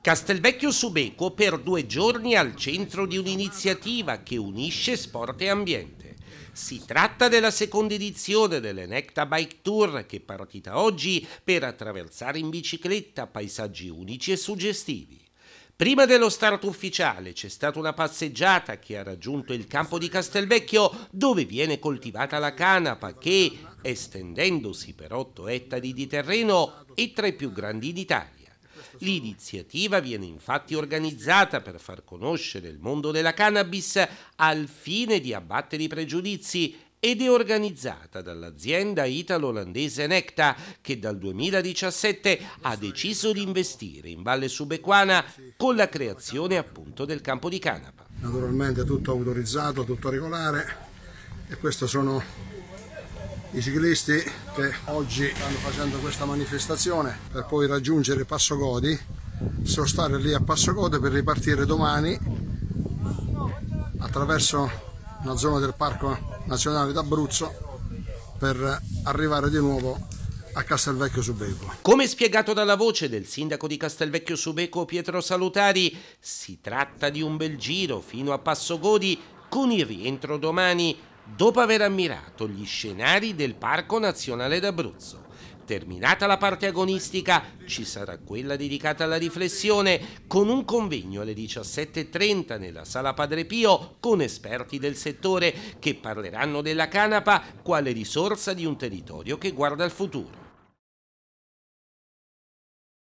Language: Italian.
Castelvecchio Subeco per due giorni al centro di un'iniziativa che unisce sport e ambiente. Si tratta della seconda edizione dell'Enecta Bike Tour che è partita oggi per attraversare in bicicletta paesaggi unici e suggestivi. Prima dello start ufficiale c'è stata una passeggiata che ha raggiunto il campo di Castelvecchio dove viene coltivata la canapa che, estendendosi per 8 ettari di terreno, è tra i più grandi d'Italia. Certo, L'iniziativa viene infatti organizzata per far conoscere il mondo della cannabis al fine di abbattere i pregiudizi ed è organizzata dall'azienda italo-olandese Necta che dal 2017 ha deciso di investire in Valle Subequana con la creazione appunto del campo di canapa. Naturalmente tutto autorizzato, tutto regolare e questo sono i ciclisti che oggi stanno facendo questa manifestazione per poi raggiungere Passo Godi sono stare lì a Passo Godi per ripartire domani attraverso una zona del Parco Nazionale d'Abruzzo per arrivare di nuovo a Castelvecchio Subeco. Come spiegato dalla voce del sindaco di Castelvecchio Subeco Pietro Salutari, si tratta di un bel giro fino a Passo Godi con il rientro domani dopo aver ammirato gli scenari del Parco Nazionale d'Abruzzo. Terminata la parte agonistica, ci sarà quella dedicata alla riflessione con un convegno alle 17.30 nella Sala Padre Pio con esperti del settore che parleranno della canapa quale risorsa di un territorio che guarda al futuro.